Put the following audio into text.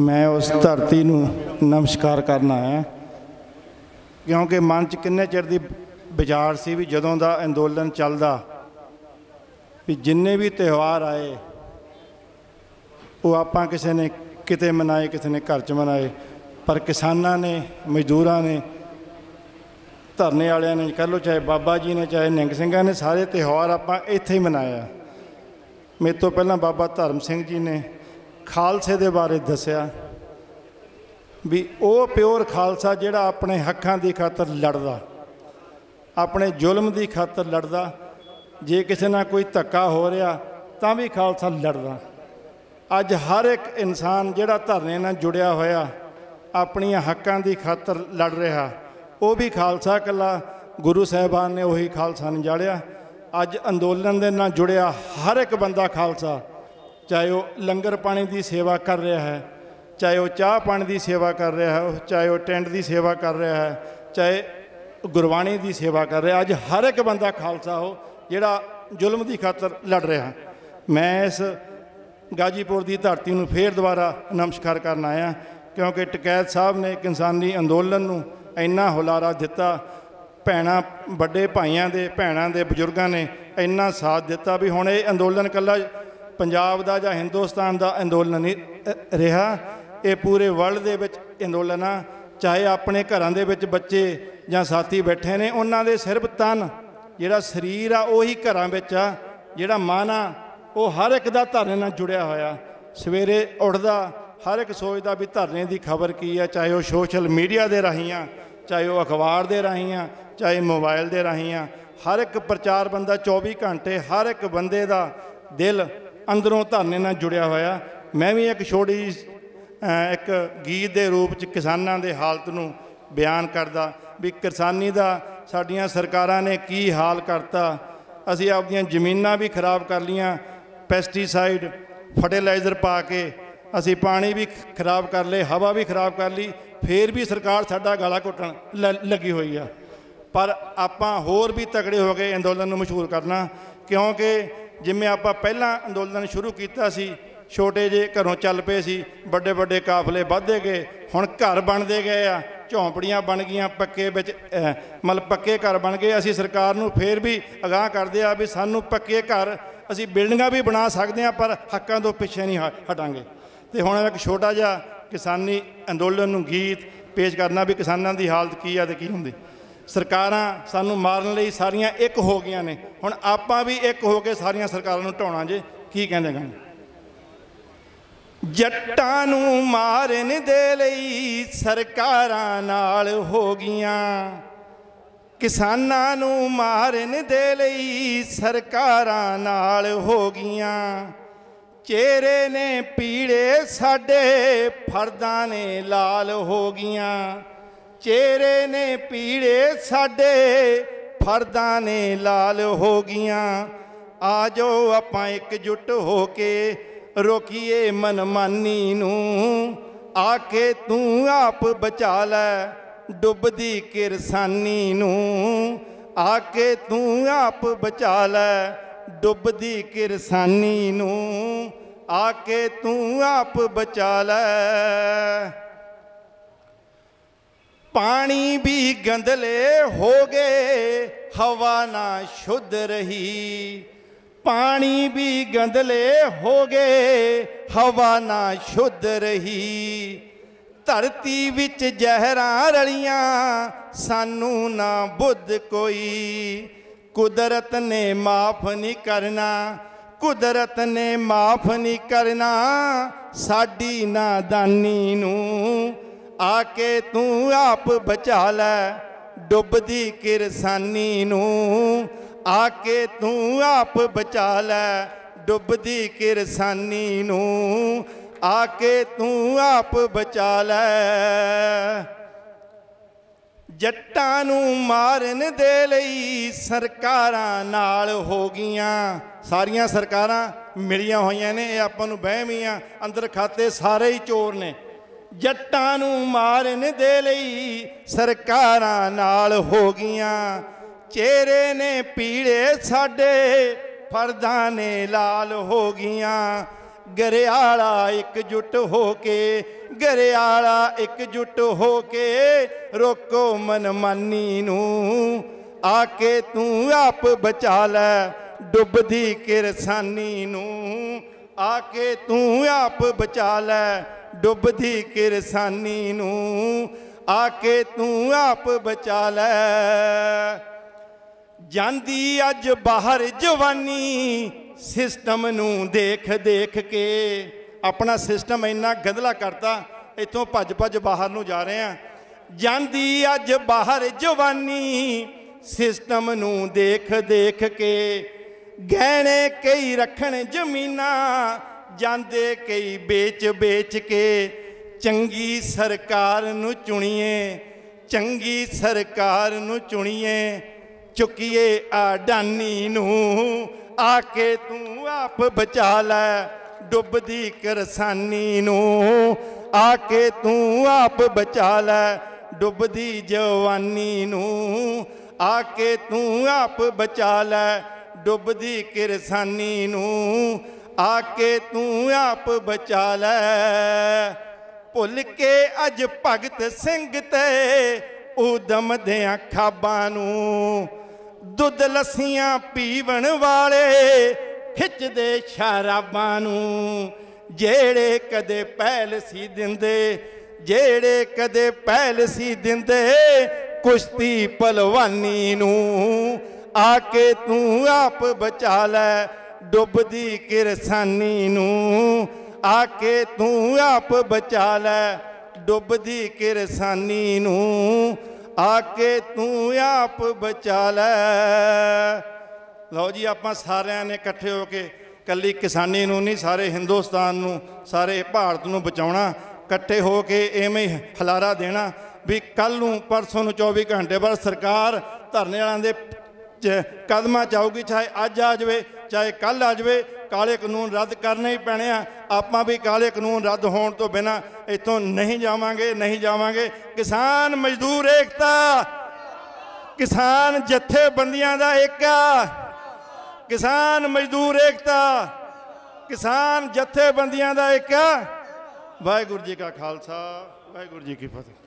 ਮੈਂ ਉਸ ਧਰਤੀ ਨੂੰ ਨਮਸਕਾਰ ਕਰਨਾ ਹੈ ਕਿਉਂਕਿ ਮਨ 'ਚ ਕਿੰਨੇ ਚਿਰ ਦੀ ਵਿਚਾਰ ਸੀ ਵੀ ਜਦੋਂ ਦਾ ਅੰਦੋਲਨ ਚੱਲਦਾ ਵੀ ਜਿੰਨੇ ਵੀ ਤਿਉਹਾਰ ਆਏ ਉਹ ਆਪਾਂ ਕਿਸੇ ਨੇ ਕਿਤੇ ਮਨਾਏ ਕਿਸੇ ਨੇ ਘਰ 'ਚ ਮਨਾਏ ਪਰ ਕਿਸਾਨਾਂ ਨੇ ਮਜ਼ਦੂਰਾਂ ਨੇ ਧਰਨੇ ਵਾਲਿਆਂ ਨੇ ਕਹ ਲੋ ਚਾਹੇ ਬਾਬਾ ਜੀ ਨੇ ਚਾਹੇ ਨਿੰਗ ਸਿੰਘਾਂ ਨੇ ਸਾਰੇ ਤਿਉਹਾਰ ਆਪਾਂ ਇੱਥੇ ਹੀ ਮਨਾਇਆ ਮੇਰੇ ਤੋਂ ਪਹਿਲਾਂ ਬਾਬਾ ਧਰਮ ਸਿੰਘ ਜੀ ਨੇ ਖਾਲਸੇ ਦੇ ਬਾਰੇ ਦੱਸਿਆ ਵੀ ਉਹ ਪਿਓਰ ਖਾਲਸਾ ਜਿਹੜਾ ਆਪਣੇ ਹੱਕਾਂ ਦੀ ਖਾਤਰ ਲੜਦਾ ਆਪਣੇ ਜ਼ੁਲਮ ਦੀ ਖਾਤਰ ਲੜਦਾ ਜੇ ਕਿਸੇ ਨਾਲ ਕੋਈ ਧੱਕਾ ਹੋ ਰਿਹਾ ਤਾਂ ਵੀ ਖਾਲਸਾ ਲੜਦਾ ਅੱਜ ਹਰ ਇੱਕ ਇਨਸਾਨ ਜਿਹੜਾ ਧਰਨੇ ਨਾਲ ਜੁੜਿਆ ਹੋਇਆ ਆਪਣੀਆਂ ਹੱਕਾਂ ਦੀ ਖਾਤਰ ਲੜ ਰਿਹਾ ਉਹ ਵੀ ਖਾਲਸਾ ਕੱਲਾ ਗੁਰੂ ਸਾਹਿਬਾਨ ਨੇ ਉਹੀ ਖਾਲਸਾ ਨਿਜਾਲਿਆ ਅੱਜ ਅੰਦੋਲਨ ਦੇ ਨਾਲ ਜੁੜਿਆ ਹਰ ਇੱਕ ਬੰਦਾ ਖਾਲਸਾ ਚਾਹੇ ਉਹ ਲੰਗਰ ਪਾਣੀ ਦੀ ਸੇਵਾ ਕਰ ਰਿਹਾ ਹੈ ਚਾਹੇ ਉਹ ਚਾਹ ਪਾਣੀ ਦੀ ਸੇਵਾ ਕਰ ਰਿਹਾ ਹੈ ਚਾਹੇ ਉਹ ਟੈਂਟ ਦੀ ਸੇਵਾ ਕਰ ਰਿਹਾ ਹੈ ਚਾਹੇ ਗੁਰਬਾਣੀ ਦੀ ਸੇਵਾ ਕਰ ਰਿਹਾ ਅੱਜ ਹਰ ਇੱਕ ਬੰਦਾ ਖਾਲਸਾ ਹੋ ਜਿਹੜਾ ਜ਼ੁਲਮ ਦੀ ਖਾਤਰ ਲੜ ਰਿਹਾ ਮੈਂ ਇਸ ਗਾਜੀਪੁਰ ਦੀ ਧਰਤੀ ਨੂੰ ਫੇਰ ਦੁਬਾਰਾ ਨਮਸਕਾਰ ਕਰਨ ਆਇਆ ਕਿਉਂਕਿ ਟਕੈਤ ਸਾਹਿਬ ਨੇ ਇੱਕ ਇਨਸਾਨੀ ਅੰਦੋਲਨ ਨੂੰ ਇੰਨਾ ਹੁਲਾਰਾ ਦਿੱਤਾ ਭੈਣਾ ਵੱਡੇ ਭਾਈਆਂ ਦੇ ਭੈਣਾਂ ਦੇ ਬਜ਼ੁਰਗਾਂ ਨੇ ਇੰਨਾ ਸਾਥ ਦਿੱਤਾ ਵੀ ਹੁਣ ਇਹ ਅੰਦੋਲਨ ਕੱਲਾ ਪੰਜਾਬ ਦਾ ਜਾਂ ਹਿੰਦੁਸਤਾਨ ਦਾ ਅੰਦੋਲਨ ਨਹੀਂ ਰਿਹਾ ਇਹ ਪੂਰੇ ਵਰਲਡ ਦੇ ਵਿੱਚ ਅੰਦੋਲਨ ਆ ਚਾਹੇ ਆਪਣੇ ਘਰਾਂ ਦੇ ਵਿੱਚ ਬੱਚੇ ਜਾਂ ਸਾਥੀ ਬੈਠੇ ਨੇ ਉਹਨਾਂ ਦੇ ਸਿਰਫ ਤਨ ਜਿਹੜਾ ਸਰੀਰ ਆ ਉਹੀ ਘਰਾਂ ਵਿੱਚ ਆ ਜਿਹੜਾ ਮਨ ਆ ਉਹ ਹਰ ਇੱਕ ਦਾ ਧਰਨੇ ਨਾਲ ਜੁੜਿਆ ਹੋਇਆ ਸਵੇਰੇ ਉੱਠਦਾ ਹਰ ਇੱਕ ਸੋਚਦਾ ਵੀ ਧਰਨੇ ਦੀ ਖਬਰ ਕੀ ਆ ਚਾਹੇ ਉਹ ਸੋਸ਼ਲ ਮੀਡੀਆ ਦੇ ਰਾਹੀਂ ਆ ਚਾਹੇ ਉਹ ਅਖਬਾਰ ਦੇ ਰਾਹੀਂ ਆ ਚਾਹੇ ਮੋਬਾਈਲ ਦੇ ਰਾਹੀਂ ਆ ਹਰ ਇੱਕ ਪ੍ਰਚਾਰ ਬੰਦਾ 24 ਘੰਟੇ ਹਰ ਇੱਕ ਬੰਦੇ ਦਾ ਦਿਲ ਅੰਦਰੋਂ ਧਰਨੇ ਨਾਲ ਜੁੜਿਆ ਹੋਇਆ ਮੈਂ ਵੀ ਇੱਕ ਛੋਟੀ ਇੱਕ ਗੀਤ ਦੇ ਰੂਪ ਚ ਕਿਸਾਨਾਂ ਦੇ ਹਾਲਤ ਨੂੰ ਬਿਆਨ ਕਰਦਾ ਵੀ ਕਿਸਾਨੀ ਦਾ ਸਾਡੀਆਂ ਸਰਕਾਰਾਂ ਨੇ ਕੀ ਹਾਲ ਕਰਤਾ ਅਸੀਂ ਆਪਣੀਆਂ ਜ਼ਮੀਨਾਂ ਵੀ ਖਰਾਬ ਕਰ ਲੀਆਂ ਪੈਸਟੀਸਾਈਡ ਫਰਟੀਲਾਈਜ਼ਰ ਪਾ ਕੇ ਅਸੀਂ ਪਾਣੀ ਵੀ ਖਰਾਬ ਕਰ ਲਏ ਹਵਾ ਵੀ ਖਰਾਬ ਕਰ ਲਈ ਫੇਰ ਵੀ ਸਰਕਾਰ ਸਾਡਾ ਗਾਲਾ ਘੁੱਟਣ ਲੱਗੀ ਹੋਈ ਆ ਪਰ ਆਪਾਂ ਹੋਰ ਵੀ ਤਕੜੇ ਹੋ ਕੇ ਅੰਦੋਲਨ ਨੂੰ ਮਸ਼ਹੂਰ ਕਰਨਾ ਕਿਉਂਕਿ ਜਿਵੇਂ ਆਪਾਂ ਪਹਿਲਾਂ ਅੰਦੋਲਨ ਸ਼ੁਰੂ ਕੀਤਾ ਸੀ ਛੋਟੇ ਜੇ ਘਰੋਂ ਚੱਲ ਪਏ ਸੀ ਵੱਡੇ ਵੱਡੇ ਕਾਫਲੇ ਵਧਦੇ ਗਏ ਹੁਣ ਘਰ ਬਣਦੇ ਗਏ ਆ ਝੌਂਪੜੀਆਂ ਬਣ ਗਈਆਂ ਪੱਕੇ ਵਿੱਚ ਮਤਲਬ ਪੱਕੇ ਘਰ ਬਣ ਗਏ ਅਸੀਂ ਸਰਕਾਰ ਨੂੰ ਫੇਰ ਵੀ ਅਗਾਹ ਕਰਦੇ ਆ ਵੀ ਸਾਨੂੰ ਪੱਕੇ ਘਰ ਅਸੀਂ ਬਿਲਡਿੰਗਾਂ ਵੀ ਬਣਾ ਸਕਦੇ ਆ ਪਰ ਹੱਕਾਂ ਤੋਂ ਪਿੱਛੇ ਨਹੀਂ ਹਟਾਂਗੇ ਤੇ ਹੁਣ ਇੱਕ ਛੋਟਾ ਜਿਹਾ ਕਿਸਾਨੀ ਅੰਦੋਲਨ ਨੂੰ ਗੀਤ ਪੇਸ਼ ਕਰਨਾ ਵੀ ਕਿਸਾਨਾਂ ਦੀ ਹਾਲਤ ਕੀ ਆ ਤੇ ਕੀ ਹੁੰਦੀ ਸਰਕਾਰਾਂ ਸਾਨੂੰ ਮਾਰਨ ਲਈ ਸਾਰੀਆਂ ਇੱਕ ਹੋ ਗਈਆਂ ਨੇ ਹੁਣ ਆਪਾਂ ਵੀ ਇੱਕ ਹੋ ਕੇ ਸਾਰੀਆਂ ਸਰਕਾਰਾਂ ਨੂੰ ਢਾਉਣਾ ਜੇ ਕੀ ਕਹਿੰਦੇ ਗਾਂ ਜੱਟਾਂ ਨੂੰ ਮਾਰਨ ਦੇ ਲਈ ਸਰਕਾਰਾਂ ਨਾਲ ਹੋ ਗਈਆਂ ਕਿਸਾਨਾਂ ਨੂੰ ਮਾਰਨ ਦੇ ਲਈ ਸਰਕਾਰਾਂ ਨਾਲ ਹੋ ਗਈਆਂ ਚਿਹਰੇ ਨੇ ਪੀੜੇ ਸਾਡੇ ਫਰਦਾਂ ਨੇ ਲਾਲ ਹੋ ਗਈਆਂ ਚਿਹਰੇ ਨੇ ਪੀੜੇ ਸਾਡੇ ਫਰਦਾਂ ਨੇ ਲਾਲ ਹੋ ਗਈਆਂ ਆ ਜੋ ਆਪਾਂ ਇੱਕ ਜੁਟ ਹੋ ਕੇ ਰੋਕੀਏ ਮਨਮਾਨੀ ਨੂੰ ਆ ਕੇ ਤੂੰ ਆਪ ਬਚਾ ਲੈ ਡੁੱਬਦੀ ਕਿਰਸਾਨੀ ਨੂੰ ਆ ਕੇ ਤੂੰ ਆਪ ਬਚਾ ਲੈ ਡੁੱਬਦੀ ਕਿਰਸਾਨੀ ਨੂੰ ਆ ਕੇ ਤੂੰ ਆਪ ਬਚਾ ਲੈ ਪਾਣੀ ਵੀ ਗੰਦਲੇ ਹੋ ਗਏ ਹਵਾ ਨਾ ਸ਼ੁੱਧ ਰਹੀ ਪਾਣੀ ਵੀ ਗੰਦਲੇ ਹੋ ਗਏ ਹਵਾ ਨਾ ਸ਼ੁੱਧ ਰਹੀ ਧਰਤੀ ਵਿੱਚ ਜ਼ਹਿਰਾਂ ਰਲੀਆਂ ਸਾਨੂੰ ਨਾ ਬੁੱਧ ਕੋਈ ਕੁਦਰਤ ਨੇ ਮਾਫ ਨਹੀਂ ਕਰਨਾ ਕੁਦਰਤ ਨੇ ਮਾਫ ਨਹੀਂ ਕਰਨਾ ਸਾਡੀ ਨਾਦਾਨੀ ਨੂੰ ਆਕੇ ਤੂੰ ਆਪ ਬਚਾ ਲੈ ਡੁੱਬਦੀ ਕਿਰਸਾਨੀ ਨੂੰ ਆਕੇ ਤੂੰ ਆਪ ਬਚਾ ਲੈ ਡੁੱਬਦੀ ਕਿਰਸਾਨੀ ਨੂੰ ਆਕੇ ਤੂੰ ਆਪ ਬਚਾ ਲੈ ਜੱਟਾਂ ਨੂੰ ਮਾਰਨ ਦੇ ਲਈ ਸਰਕਾਰਾਂ ਨਾਲ ਹੋ ਗਈਆਂ ਸਾਰੀਆਂ ਸਰਕਾਰਾਂ ਮਿਲੀਆਂ ਹੋਈਆਂ ਨੇ ਇਹ ਆਪਾਂ ਨੂੰ ਵਹਿਮ ਹੀ ਆ ਅੰਦਰ ਖਾਤੇ ਸਾਰੇ ਹੀ ਚੋਰ ਨੇ ਜੱਟਾਂ ਨੂੰ ਮਾਰਨ ਦੇ ਲਈ ਸਰਕਾਰਾਂ ਨਾਲ ਹੋ ਗਈਆਂ ਚਿਹਰੇ ਨੇ ਪੀੜੇ ਸਾਡੇ ਫਰਦਾਂ ਨੇ ਲਾਲ ਹੋ ਗਈਆਂ ਗਰਿਆਲਾ ਜੁਟ ਹੋ ਕੇ ਗਰਿਆਲਾ ਜੁਟ ਹੋ ਕੇ ਰੋਕੋ ਮਨਮਾਨੀ ਨੂੰ ਆ ਕੇ ਤੂੰ ਆਪ ਬਚਾ ਲੈ ਡੁੱਬਦੀ ਕਿਰਸਾਨੀ ਨੂੰ ਆ ਕੇ ਤੂੰ ਆਪ ਬਚਾ ਲੈ ਡੁੱਬਦੀ ਕਿਰਸਾਨੀ ਨੂੰ ਆ ਕੇ ਤੂੰ ਆਪ ਬਚਾ ਲੈ ਜਾਂਦੀ ਅੱਜ ਬਾਹਰ ਜਵਾਨੀ ਸਿਸਟਮ ਨੂੰ ਦੇਖ ਦੇਖ ਕੇ ਆਪਣਾ ਸਿਸਟਮ ਇੰਨਾ ਗੰਦਲਾ ਕਰਤਾ ਇੱਥੋਂ ਭੱਜ ਭੱਜ ਬਾਹਰ ਨੂੰ ਜਾ ਰਹੇ ਆ ਜਾਂਦੀ ਅੱਜ ਬਾਹਰ ਜਵਾਨੀ ਸਿਸਟਮ ਨੂੰ ਦੇਖ ਦੇਖ ਕੇ ਗਹਿਣੇ ਕਈ ਰੱਖਣ ਜ਼ਮੀਨਾ ਜਾਂਦੇ ਕਈ ਵੇਚ ਵੇਚ ਕੇ ਚੰਗੀ ਸਰਕਾਰ ਨੂੰ ਚੁਣੀਏ ਚੰਗੀ ਸਰਕਾਰ ਨੂੰ ਚੁਣੀਏ ਚੁਕੀਏ ਆਡਾਨੀ ਨੂੰ ਆ ਕੇ ਤੂੰ ਆਪ ਬਚਾ ਲੈ ਡੁੱਬਦੀ ਕਰਸਾਨੀ ਨੂੰ ਆ ਕੇ ਤੂੰ ਆਪ ਬਚਾ ਲੈ ਡੁੱਬਦੀ ਜਵਾਨੀ ਨੂੰ ਆ ਕੇ ਤੂੰ ਆਪ ਬਚਾ ਲੈ ਡੁੱਬਦੀ ਕਿਰਸਾਨੀ ਨੂੰ ਆ ਕੇ ਤੂੰ ਆਪ ਬਚਾ ਲੈ ਭੁੱਲ ਕੇ ਅਜ ਭਗਤ ਸਿੰਘ ਤੇ ਉਦਮ ਦੇਆਂ ਖਾਬਾਂ ਨੂੰ ਦੁੱਧ ਲਸੀਆਂ ਪੀਵਣ ਵਾਲੇ ਖਿੱਚਦੇ ਸ਼ਰਾਬਾਂ ਨੂੰ ਜਿਹੜੇ ਕਦੇ ਪਹਿਲ ਸੀ ਦਿੰਦੇ ਜਿਹੜੇ ਕਦੇ ਪਹਿਲ ਸੀ ਦਿੰਦੇ ਕੁਸ਼ਤੀ ਪਹਿਲਵਾਨੀ ਨੂੰ ਆ ਕੇ ਤੂੰ ਆਪ ਬਚਾ ਲੈ ਡੁੱਬਦੀ ਕਿਰਸਾਨੀ ਨੂੰ ਆ ਕੇ ਤੂੰ ਆਪ ਬਚਾ ਲੈ ਡੁੱਬਦੀ ਕਿਰਸਾਨੀ ਨੂੰ ਆ ਕੇ ਤੂੰ ਆਪ ਬਚਾ ਲੈ ਲਓ ਜੀ ਆਪਾਂ ਸਾਰਿਆਂ ਨੇ ਇਕੱਠੇ ਹੋ ਕੇ ਕੱਲੀ ਕਿਸਾਨੀ ਨੂੰ ਨਹੀਂ ਸਾਰੇ ਹਿੰਦੁਸਤਾਨ ਨੂੰ ਸਾਰੇ ਭਾਰਤ ਨੂੰ ਬਚਾਉਣਾ ਇਕੱਠੇ ਹੋ ਕੇ ਐਵੇਂ ਹਲਾਰਾ ਦੇਣਾ ਵੀ ਕੱਲ ਨੂੰ ਪਰਸੋਂ ਨੂੰ 24 ਘੰਟੇ ਬਾਅਦ ਸਰਕਾਰ ਧਰਨੇ ਵਾਲਿਆਂ ਦੇ ਕਦਮਾਂ ਚ ਆਊਗੀ ਚਾਹੇ ਅੱਜ ਆ ਜਾਵੇ ਚਾਹੇ ਕੱਲ ਆ ਜਾਵੇ ਕਾਲੇ ਕਾਨੂੰਨ ਰੱਦ ਕਰਨੇ ਹੀ ਪੈਣੇ ਆ ਆਪਾਂ ਵੀ ਕਾਲੇ ਕਾਨੂੰਨ ਰੱਦ ਹੋਣ ਤੋਂ ਬਿਨਾ ਇੱਥੋਂ ਨਹੀਂ ਜਾਵਾਂਗੇ ਨਹੀਂ ਜਾਵਾਂਗੇ ਕਿਸਾਨ ਮਜ਼ਦੂਰ ਏਕਤਾ ਕਿਸਾਨ ਜਥੇਬੰਦੀਆਂ ਦਾ ਏਕਾ ਕਿਸਾਨ ਮਜ਼ਦੂਰ ਏਕਤਾ ਕਿਸਾਨ ਜਥੇਬੰਦੀਆਂ ਦਾ ਏਕਾ ਵਾਹਿਗੁਰੂ ਜੀ ਕਾ ਖਾਲਸਾ ਵਾਹਿਗੁਰੂ ਜੀ ਕੀ ਫਤਿਹ